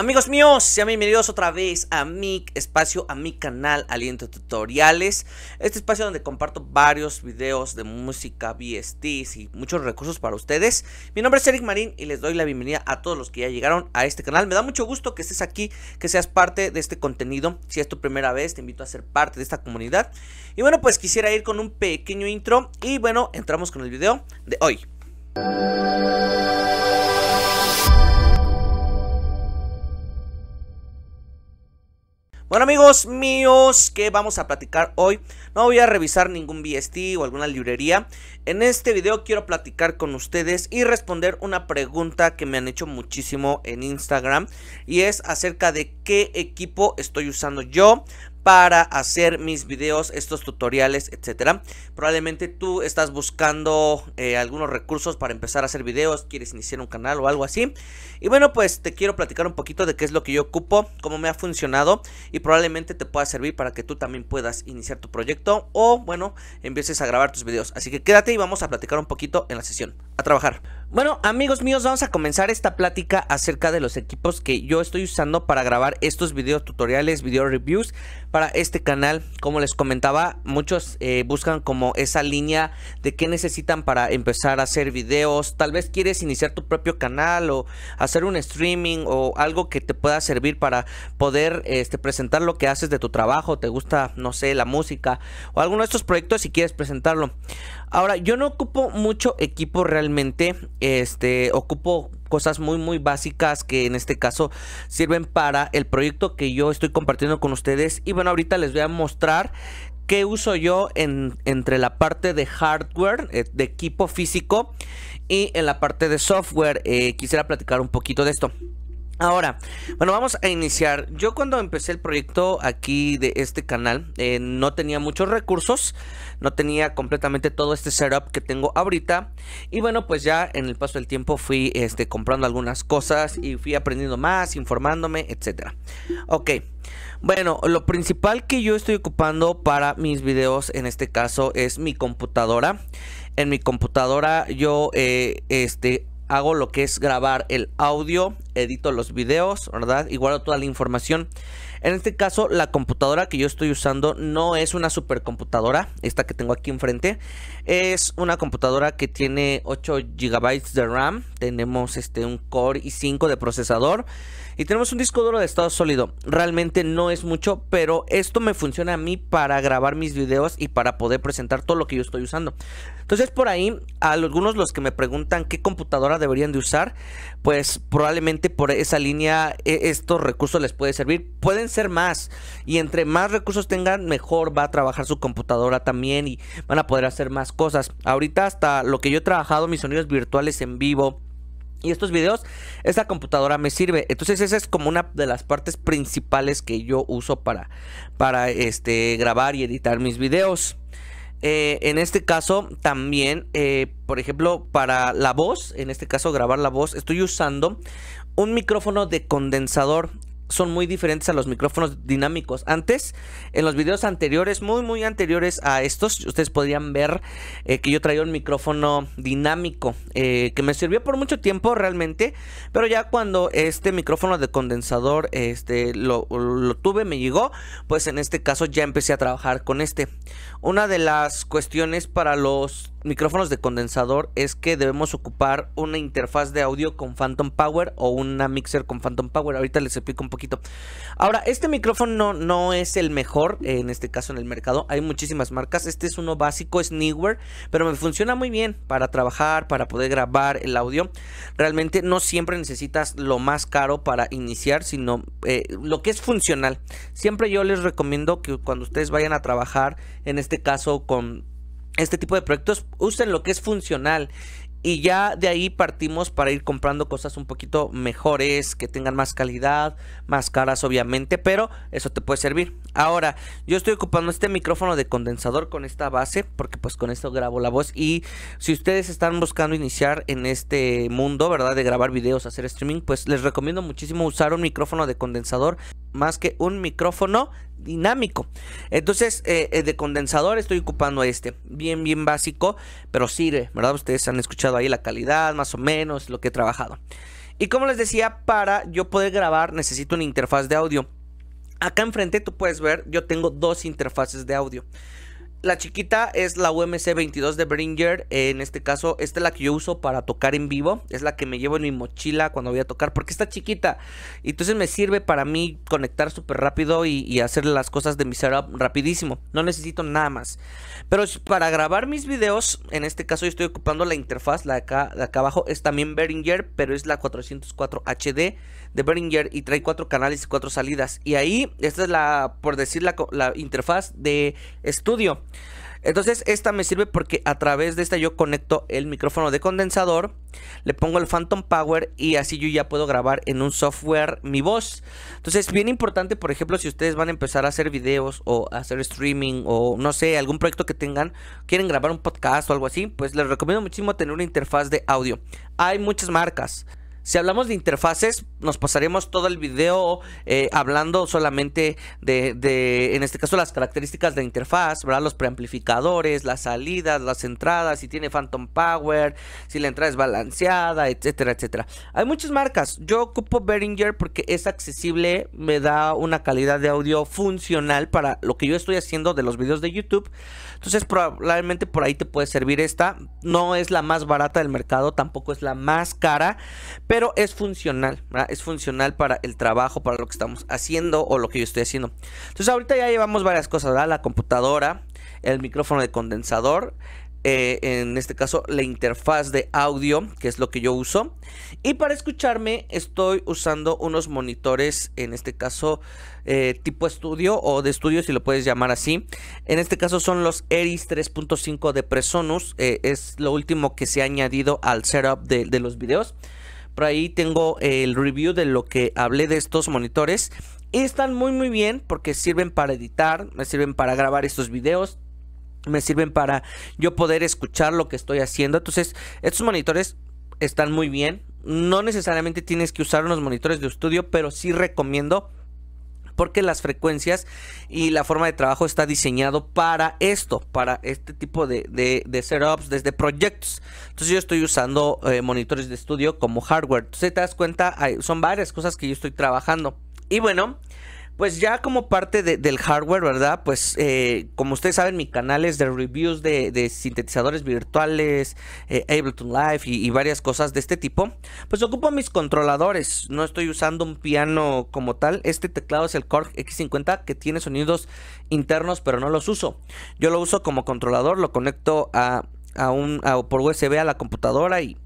Amigos míos, sean bienvenidos otra vez a mi espacio, a mi canal Aliento Tutoriales. Este espacio donde comparto varios videos de música, VSTs y muchos recursos para ustedes. Mi nombre es Eric Marín y les doy la bienvenida a todos los que ya llegaron a este canal. Me da mucho gusto que estés aquí, que seas parte de este contenido. Si es tu primera vez, te invito a ser parte de esta comunidad. Y bueno, pues quisiera ir con un pequeño intro y bueno, entramos con el video de hoy. Bueno amigos míos, ¿qué vamos a platicar hoy? No voy a revisar ningún BST o alguna librería. En este video quiero platicar con ustedes y responder una pregunta que me han hecho muchísimo en Instagram. Y es acerca de qué equipo estoy usando yo para hacer mis videos, estos tutoriales, etcétera. Probablemente tú estás buscando eh, algunos recursos para empezar a hacer videos, quieres iniciar un canal o algo así. Y bueno, pues te quiero platicar un poquito de qué es lo que yo ocupo, cómo me ha funcionado y probablemente te pueda servir para que tú también puedas iniciar tu proyecto o bueno, empieces a grabar tus videos. Así que quédate y vamos a platicar un poquito en la sesión. A trabajar. Bueno, amigos míos, vamos a comenzar esta plática acerca de los equipos que yo estoy usando para grabar estos videos tutoriales, video reviews para este canal. Como les comentaba, muchos eh, buscan como esa línea de qué necesitan para empezar a hacer videos. Tal vez quieres iniciar tu propio canal o hacer un streaming o algo que te pueda servir para poder este, presentar lo que haces de tu trabajo. Te gusta, no sé, la música o alguno de estos proyectos si quieres presentarlo. Ahora, yo no ocupo mucho equipo realmente este, ocupo cosas muy muy básicas que en este caso sirven para el proyecto que yo estoy compartiendo con ustedes y bueno ahorita les voy a mostrar qué uso yo en, entre la parte de hardware eh, de equipo físico y en la parte de software eh, quisiera platicar un poquito de esto Ahora, bueno, vamos a iniciar. Yo cuando empecé el proyecto aquí de este canal, eh, no tenía muchos recursos, no tenía completamente todo este setup que tengo ahorita. Y bueno, pues ya en el paso del tiempo fui este, comprando algunas cosas y fui aprendiendo más, informándome, etcétera Ok, bueno, lo principal que yo estoy ocupando para mis videos en este caso es mi computadora en mi computadora yo eh, este, hago lo que es grabar el audio, edito los videos, ¿verdad? Y guardo toda la información. En este caso, la computadora que yo estoy usando no es una supercomputadora, esta que tengo aquí enfrente. Es una computadora que tiene 8 GB de RAM, tenemos este, un Core i5 de procesador y tenemos un disco duro de estado sólido. Realmente no es mucho, pero esto me funciona a mí para grabar mis videos y para poder presentar todo lo que yo estoy usando. Entonces por ahí, a algunos los que me preguntan qué computadora deberían de usar, pues probablemente por esa línea e, estos recursos les puede servir. Pueden ser más y entre más recursos tengan, mejor va a trabajar su computadora también y van a poder hacer más cosas. Ahorita hasta lo que yo he trabajado, mis sonidos virtuales en vivo, y estos videos, esta computadora me sirve. Entonces esa es como una de las partes principales que yo uso para, para este, grabar y editar mis videos. Eh, en este caso también, eh, por ejemplo, para la voz, en este caso grabar la voz, estoy usando un micrófono de condensador son muy diferentes a los micrófonos dinámicos. Antes, en los videos anteriores, muy, muy anteriores a estos, ustedes podrían ver eh, que yo traía un micrófono dinámico eh, que me sirvió por mucho tiempo realmente, pero ya cuando este micrófono de condensador este, lo tuve, me llegó, pues en este caso ya empecé a trabajar con este. Una de las cuestiones para los micrófonos de condensador es que debemos ocupar una interfaz de audio con Phantom Power o una mixer con Phantom Power. Ahorita les explico un poquito. Ahora, este micrófono no es el mejor, en este caso en el mercado. Hay muchísimas marcas. Este es uno básico, es Neewer, pero me funciona muy bien para trabajar, para poder grabar el audio. Realmente no siempre necesitas lo más caro para iniciar, sino eh, lo que es funcional. Siempre yo les recomiendo que cuando ustedes vayan a trabajar en este este caso con este tipo de proyectos, usen lo que es funcional y ya de ahí partimos para ir comprando cosas un poquito mejores, que tengan más calidad, más caras obviamente, pero eso te puede servir. Ahora, yo estoy ocupando este micrófono de condensador con esta base, porque pues con esto grabo la voz. Y si ustedes están buscando iniciar en este mundo, ¿verdad? De grabar videos, hacer streaming, pues les recomiendo muchísimo usar un micrófono de condensador, más que un micrófono dinámico. Entonces, eh, eh, de condensador estoy ocupando este. Bien, bien básico, pero sirve, ¿verdad? Ustedes han escuchado ahí la calidad, más o menos, lo que he trabajado. Y como les decía, para yo poder grabar necesito una interfaz de audio. Acá enfrente tú puedes ver, yo tengo dos interfaces de audio. La chiquita es la UMC 22 de Beringer. En este caso, esta es la que yo uso para tocar en vivo. Es la que me llevo en mi mochila cuando voy a tocar porque está chiquita. Y entonces me sirve para mí conectar súper rápido y, hacer las cosas de mi setup rapidísimo. No necesito nada más. Pero para grabar mis videos, en este caso yo estoy ocupando la interfaz, la de acá, de acá abajo. Es también Behringer, pero es la 404 HD de Behringer y trae cuatro canales y cuatro salidas. Y ahí, esta es la, por decir, la interfaz de estudio. Entonces esta me sirve porque a través de esta yo conecto el micrófono de condensador, le pongo el Phantom Power y así yo ya puedo grabar en un software mi voz. Entonces bien importante, por ejemplo, si ustedes van a empezar a hacer videos o hacer streaming o no sé, algún proyecto que tengan, quieren grabar un podcast o algo así, pues les recomiendo muchísimo tener una interfaz de audio. Hay muchas marcas. Si hablamos de interfaces, nos pasaremos todo el video eh, hablando solamente de, de, en este caso, las características de interfaz, ¿verdad? Los preamplificadores, las salidas, las entradas, si tiene Phantom Power, si la entrada es balanceada, etcétera, etcétera. Hay muchas marcas. Yo ocupo Behringer porque es accesible, me da una calidad de audio funcional para lo que yo estoy haciendo de los videos de YouTube. Entonces, probablemente por ahí te puede servir esta. No es la más barata del mercado, tampoco es la más cara pero es funcional, es funcional para el trabajo, para lo que estamos haciendo o lo que yo estoy haciendo. Entonces ahorita ya llevamos varias cosas, la computadora, el micrófono de condensador, eh, en este caso la interfaz de audio, que es lo que yo uso. Y para escucharme estoy usando unos monitores, en este caso eh, tipo estudio o de estudio, si lo puedes llamar así. En este caso son los Eris 3.5 de Presonus, eh, es lo último que se ha añadido al setup de los videos. Por ahí tengo el review de lo que hablé de estos monitores. Están muy muy bien porque sirven para editar, me sirven para grabar estos videos, me sirven para yo poder escuchar lo que estoy haciendo. Entonces, estos monitores están muy bien. No necesariamente tienes que usar unos monitores de estudio, pero sí recomiendo porque las frecuencias y la forma de trabajo está diseñado para esto, para este tipo de, de, de setups desde proyectos. Entonces yo estoy usando eh, monitores de estudio como hardware. Entonces te das cuenta, son varias cosas que yo estoy trabajando. Y bueno, pues ya como parte del hardware, ¿verdad? Pues eh, como ustedes saben, mi canal es de reviews de, sintetizadores virtuales, eh, Ableton Live y, y, varias cosas de este tipo. Pues ocupo mis controladores, no estoy usando un piano como tal. Este teclado es el Korg X50 que tiene sonidos internos, pero no los uso. Yo lo uso como controlador, lo conecto a a un, por USB a la computadora y,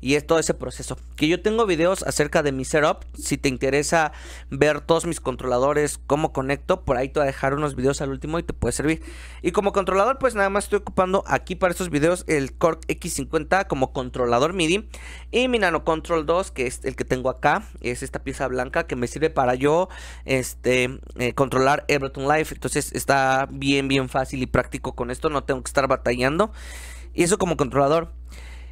y es todo ese proceso. Que yo tengo videos acerca de mi setup. Si te interesa ver todos mis controladores, cómo conecto, por ahí te voy a dejar unos videos al último y te puede servir. Y como controlador, pues nada más estoy ocupando aquí para estos videos el Cork X50 como controlador MIDI. Y mi Nano Control 2, que es el que tengo acá, es esta pieza blanca que me sirve para yo este, eh, controlar Everton Life. Entonces está bien, bien fácil y práctico con esto. No tengo que estar batallando. Y eso como controlador.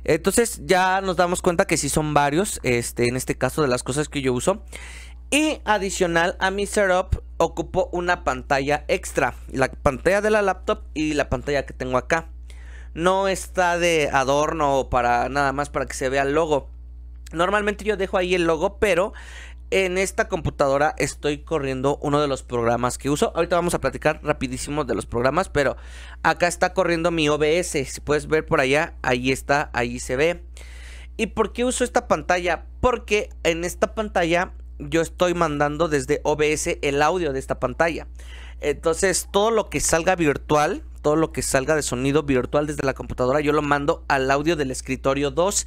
Entonces ya nos damos cuenta que sí son varios, este, en este caso de las cosas que yo uso. Y adicional a mi setup ocupo una pantalla extra, la pantalla de la laptop y la pantalla que tengo acá. No está de adorno O para nada más para que se vea el logo. Normalmente yo dejo ahí el logo, pero en esta computadora estoy corriendo uno de los programas que uso. Ahorita vamos a platicar rapidísimo de los programas, pero acá está corriendo mi OBS. Si puedes ver por allá, ahí está, ahí se ve. ¿Y por qué uso esta pantalla? Porque en esta pantalla yo estoy mandando desde OBS el audio de esta pantalla. Entonces todo lo que salga virtual, todo lo que salga de sonido virtual desde la computadora, yo lo mando al audio del escritorio 2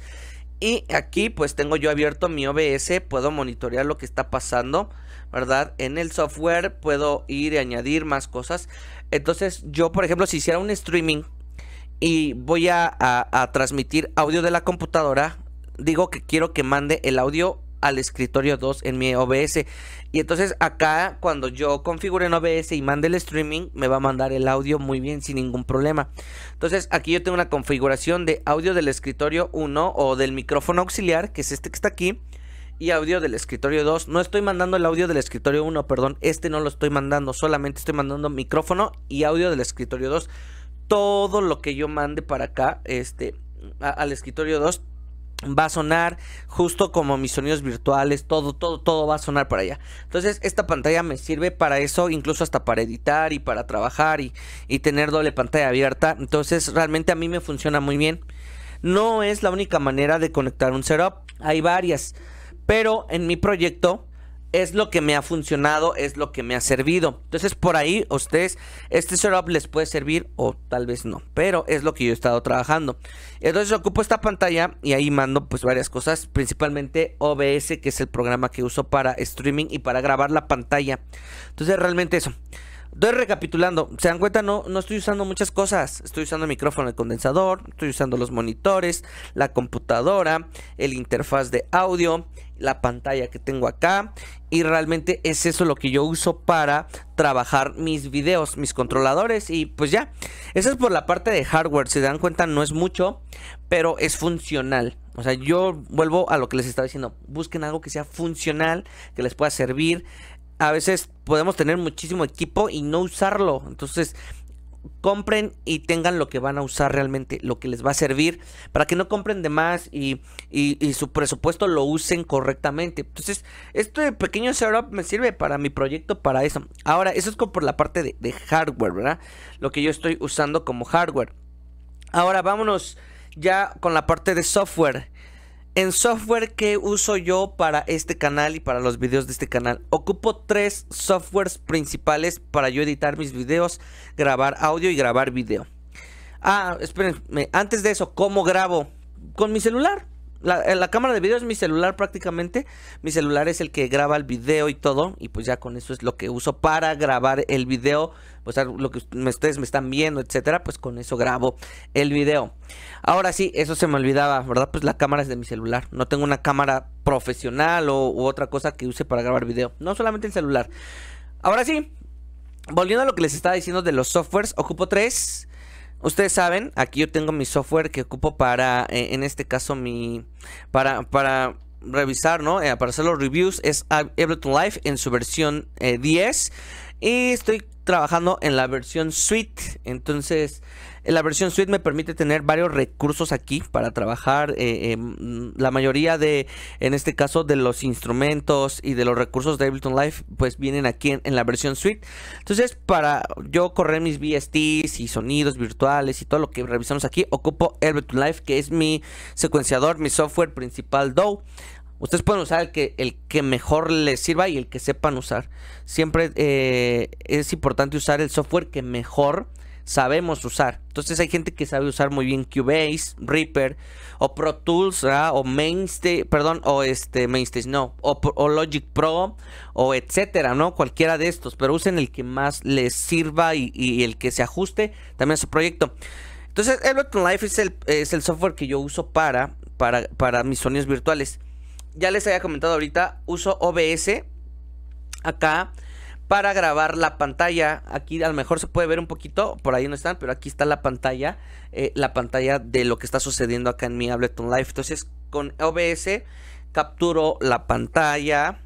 y aquí pues tengo yo abierto mi OBS, puedo monitorear lo que está pasando, ¿verdad? En el software puedo ir y añadir más cosas. Entonces yo, por ejemplo, si hiciera un streaming y voy a, a transmitir audio de la computadora, digo que quiero que mande el audio al escritorio 2 en mi OBS. Y entonces acá cuando yo configure en OBS y mande el streaming, me va a mandar el audio muy bien sin ningún problema. Entonces aquí yo tengo una configuración de audio del escritorio 1 o del micrófono auxiliar, que es este que está aquí. Y audio del escritorio 2. No estoy mandando el audio del escritorio 1, perdón. Este no lo estoy mandando. Solamente estoy mandando micrófono y audio del escritorio 2. Todo lo que yo mande para acá, este, al escritorio 2, va a sonar justo como mis sonidos virtuales, todo, todo, todo va a sonar para allá. Entonces esta pantalla me sirve para eso, incluso hasta para editar y para trabajar y, tener doble pantalla abierta. Entonces realmente a mí me funciona muy bien. No es la única manera de conectar un setup, hay varias, pero en mi proyecto es lo que me ha funcionado, es lo que me ha servido. Entonces por ahí ustedes, este setup les puede servir o tal vez no, pero es lo que yo he estado trabajando. Entonces ocupo esta pantalla y ahí mando pues varias cosas, principalmente OBS, que es el programa que uso para streaming y para grabar la pantalla. Entonces realmente eso. Entonces, recapitulando, se dan cuenta, no, no estoy usando muchas cosas. Estoy usando el micrófono, el condensador, estoy usando los monitores, la computadora, el interfaz de audio, la pantalla que tengo acá. Y realmente es eso lo que yo uso para trabajar mis videos, mis controladores. Y pues ya, eso es por la parte de hardware. se dan cuenta, no es mucho, pero es funcional. O sea, yo vuelvo a lo que les estaba diciendo. Busquen algo que sea funcional, que les pueda servir a veces podemos tener muchísimo equipo y no usarlo. Entonces, compren y tengan lo que van a usar realmente, lo que les va a servir, para que no compren de más y, su presupuesto lo usen correctamente. Entonces, este pequeño setup me sirve para mi proyecto, para eso. Ahora, eso es como por la parte de, de hardware, ¿verdad? Lo que yo estoy usando como hardware. Ahora, vámonos ya con la parte de software. En software que uso yo para este canal y para los videos de este canal, ocupo tres softwares principales para yo editar mis videos, grabar audio y grabar video. Ah, espérenme, antes de eso, ¿cómo grabo? Con mi celular. Eh, la, cámara de video es mi celular prácticamente. Mi celular es el que graba el video y todo. Y pues ya con eso es lo que uso para grabar el video. pues lo que ustedes me están viendo, etcétera. Pues con eso grabo el video. Ahora sí, eso se me olvidaba, ¿verdad? Pues la cámara es de mi celular. No tengo una cámara profesional o u otra cosa que use para grabar video. No solamente el celular. Ahora sí, volviendo a lo que les estaba diciendo de los softwares, ocupo tres Ustedes saben, aquí yo tengo mi software que ocupo para, eh, en este caso, mi para, para revisar, ¿no? Eh, para hacer los reviews es Ableton Live en su versión 10 eh, y estoy trabajando en la versión Suite. Entonces, la versión suite me permite tener varios recursos aquí para trabajar eh, em, la mayoría de, en este caso, de los instrumentos y de los recursos de Ableton Live, pues vienen aquí en, la versión suite. Entonces, para yo correr mis VSTs y sonidos virtuales y todo lo que revisamos aquí, ocupo Ableton Live, que es mi secuenciador, mi software principal DAW. Ustedes pueden usar el que, el que mejor les sirva y el que sepan usar. Siempre eh, es importante usar el software que mejor sabemos usar. Entonces hay gente que sabe usar muy bien Cubase, Reaper o Pro Tools o Mainstage, perdón, o este Mainstage no, o, Logic Pro o etcétera, ¿no? Cualquiera de estos, pero usen el que más les sirva y, el que se ajuste también a su proyecto. Entonces, Ableton Life es el, es el software que yo uso para, para, para mis sonidos virtuales. Ya les había comentado ahorita, uso OBS acá para grabar la pantalla. Aquí a lo mejor se puede ver un poquito, por ahí no están, pero aquí está la pantalla, eh, la pantalla de lo que está sucediendo acá en mi Ableton Live. Entonces con OBS capturo la pantalla.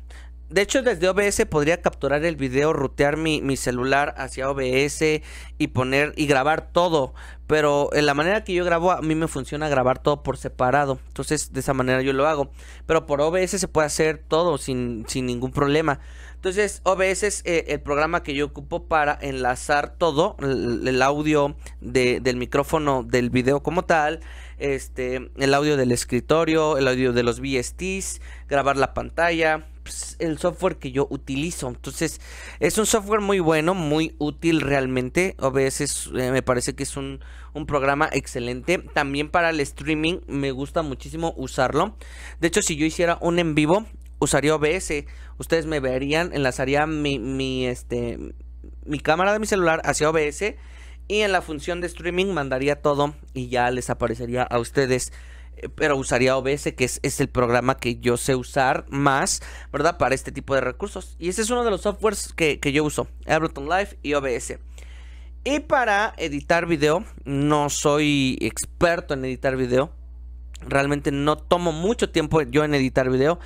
De hecho, desde OBS podría capturar el video, rutear mi, celular hacia OBS y poner y grabar todo. Pero en la manera que yo grabo, a mí me funciona grabar todo por separado. Entonces, de esa manera yo lo hago. Pero por OBS se puede hacer todo sin, sin ningún problema. Entonces, OBS es eh, el programa que yo ocupo para enlazar todo, el, audio del micrófono del video como tal, este, el audio del escritorio, el audio de los VSTs, grabar la pantalla, pues, el software que yo utilizo. Entonces, es un software muy bueno, muy útil realmente. OBS veces eh, me parece que es un, un programa excelente. También para el streaming me gusta muchísimo usarlo. De hecho, si yo hiciera un en vivo, usaría OBS ustedes me verían, enlazaría mi, este, mi cámara de mi celular hacia OBS y en la función de streaming mandaría todo y ya les aparecería a ustedes. Eh, pero usaría OBS, que es, el programa que yo sé usar más, ¿verdad? Para este tipo de recursos. Y ese es uno de los softwares que, que yo uso, Ableton Live y OBS. Y para editar video, no soy experto en editar video. Realmente no tomo mucho tiempo yo en editar video.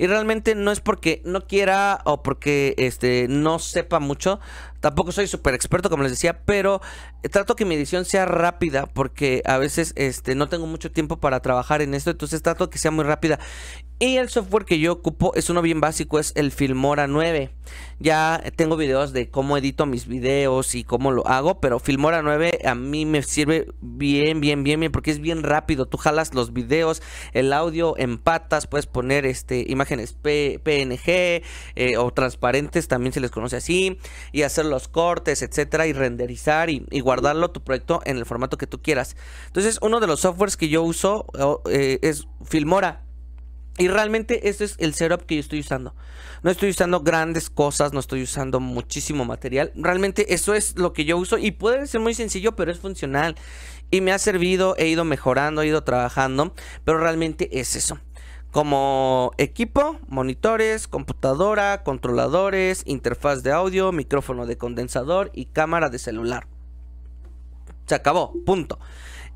Y realmente no es porque no quiera o porque este, no sepa mucho, Tampoco soy súper experto, como les decía, pero eh, trato que mi edición sea rápida porque a veces este, no tengo mucho tiempo para trabajar en esto, entonces trato que sea muy rápida. Y el software que yo ocupo es uno bien básico, es el Filmora 9. Ya tengo videos de cómo edito mis videos y cómo lo hago, pero Filmora 9 a mí me sirve bien, bien, bien, bien, porque es bien rápido. Tú jalas los videos, el audio en patas, puedes poner este, imágenes PNG eh, o transparentes, también se les conoce así, y hacerlo los cortes, etcétera, y renderizar y, guardarlo tu proyecto en el formato que tú quieras. Entonces, uno de los softwares que yo uso eh, es Filmora. Y realmente este es el setup que yo estoy usando. No estoy usando grandes cosas, no estoy usando muchísimo material. Realmente eso es lo que yo uso y puede ser muy sencillo, pero es funcional. Y me ha servido, he ido mejorando, he ido trabajando, pero realmente es eso como equipo, monitores, computadora, controladores, interfaz de audio, micrófono de condensador y cámara de celular. Se acabó, punto.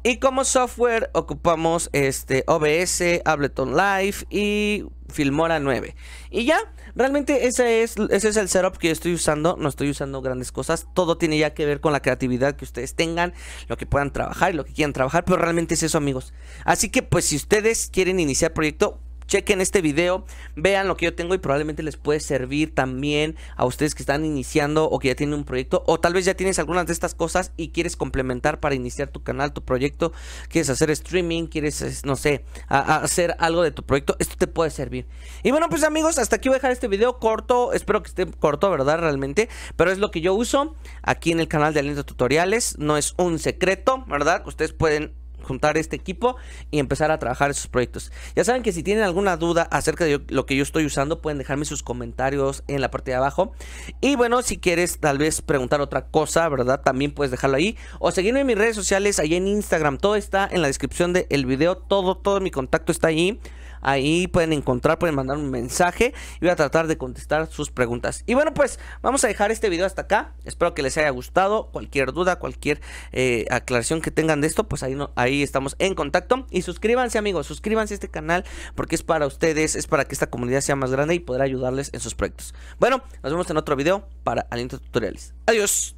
Y como software ocupamos este OBS, Ableton Live y Filmora 9. Y ya, realmente ese es, ese es el setup que yo estoy usando. No estoy usando grandes cosas. Todo tiene ya que ver con la creatividad que ustedes tengan, lo que puedan trabajar y lo que quieran trabajar. Pero realmente es eso, amigos. Así que pues si ustedes quieren iniciar proyecto, chequen este video, vean lo que yo tengo y probablemente les puede servir también a ustedes que están iniciando o que ya tienen un proyecto o tal vez ya tienes algunas de estas cosas y quieres complementar para iniciar tu canal, tu proyecto, quieres hacer streaming, quieres, no sé, hacer algo de tu proyecto, esto te puede servir. Y bueno, pues amigos, hasta aquí voy a dejar este video corto, espero que esté corto, ¿verdad? Realmente, pero es lo que yo uso aquí en el canal de Aliento Tutoriales, no es un secreto, ¿verdad? Ustedes pueden juntar este equipo y empezar a trabajar esos proyectos. Ya saben que si tienen alguna duda acerca de lo que yo estoy usando, pueden dejarme sus comentarios en la parte de abajo. Y bueno, si quieres tal vez preguntar otra cosa, ¿verdad? También puedes dejarlo ahí. O seguirme en mis redes sociales, ahí en Instagram. Todo está en la descripción del el video. Todo, todo mi contacto está ahí. Ahí pueden encontrar, pueden mandar un mensaje y voy a tratar de contestar sus preguntas. Y bueno, pues vamos a dejar este video hasta acá. Espero que les haya gustado. Cualquier duda, cualquier eh, aclaración que tengan de esto, pues ahí, no, ahí estamos en contacto. Y suscríbanse amigos, suscríbanse a este canal porque es para ustedes, es para que esta comunidad sea más grande y poder ayudarles en sus proyectos. Bueno, nos vemos en otro video para Aliento Tutoriales. Adiós.